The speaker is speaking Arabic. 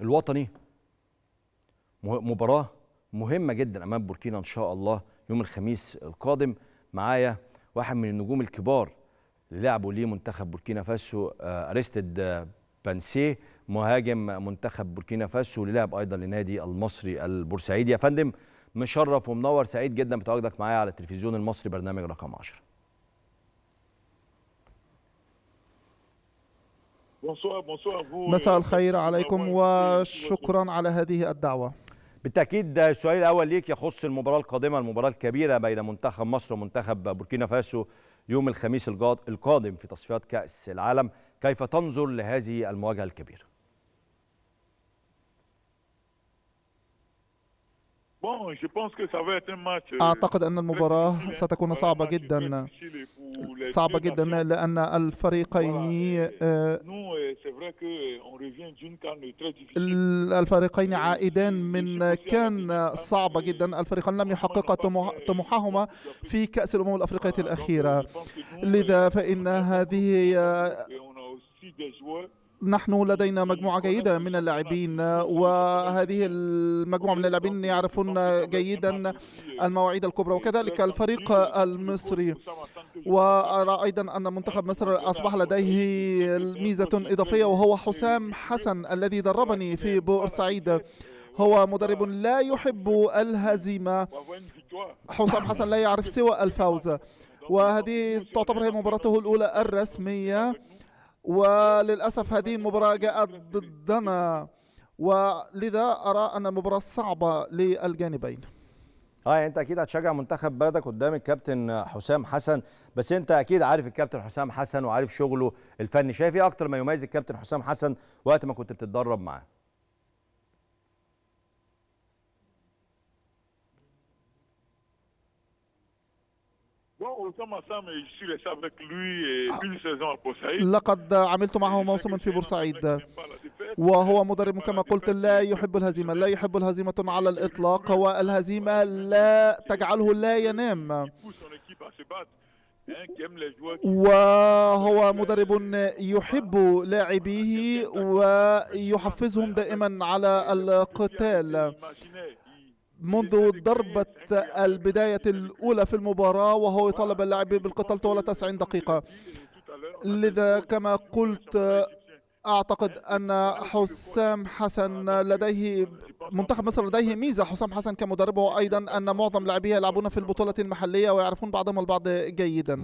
الوطني مباراه مهمه جدا امام بوركينا ان شاء الله يوم الخميس القادم معايا واحد من النجوم الكبار اللي لعبوا ليه منتخب بوركينا فاسو آه، اريستد آه، بانسيه مهاجم منتخب بوركينا فاسو اللي لعب ايضا لنادي المصري البورسعيدي يا فندم مشرف ومنور سعيد جدا بتواجدك معايا على التلفزيون المصري برنامج رقم 10 مساء الخير عليكم وشكرا على هذه الدعوة بالتأكيد السؤال الأول ليك يخص المباراة القادمة المباراة الكبيرة بين منتخب مصر ومنتخب بوركينا فاسو يوم الخميس القادم في تصفيات كأس العالم كيف تنظر لهذه المواجهة الكبيرة؟ euh, أعتقد أن المباراة ستكون صعبة جدا صعبة جدا لأن الفريقين الفريقين عائدان من كان صعبة جدا الفريقان لم يحققا طموحهما في كأس الأمم الأفريقية ah, الأخيرة لذا فإن هذه نحن لدينا مجموعة جيدة من اللاعبين وهذه المجموعة من اللاعبين يعرفون جيدا المواعيد الكبرى وكذلك الفريق المصري وأرى أيضا أن منتخب مصر أصبح لديه ميزة إضافية وهو حسام حسن الذي دربني في بورسعيد هو مدرب لا يحب الهزيمة حسام حسن لا يعرف سوى الفوز وهذه تعتبر هي مباراته الأولى الرسمية وللأسف هذه المباراة جاءت ضدنا ولذا أرى أن المباراة صعبة للجانبين اه يعني انت اكيد هتشجع منتخب بلدك قدام الكابتن حسام حسن بس انت اكيد عارف الكابتن حسام حسن وعارف شغله الفني شايف ايه اكتر ما يميز الكابتن حسام حسن وقت ما كنت بتتدرب معاه Ah. لقد عملت معه موسما في بورسعيد وهو مدرب كما قلت لا يحب الهزيمة لا يحب الهزيمة على الإطلاق والهزيمة لا تجعله لا ينام وهو مدرب يحب لاعبيه ويحفزهم دائما على القتال منذ ضربة البداية الأولى في المباراة وهو يطالب اللاعبين بالقتال طوال 90 دقيقة لذا كما قلت أعتقد أن حسام حسن لديه منتخب مصر لديه ميزة حسام حسن كمدربه أيضا أن معظم لاعبيه يلعبون في البطولة المحلية ويعرفون بعضهم البعض جيدا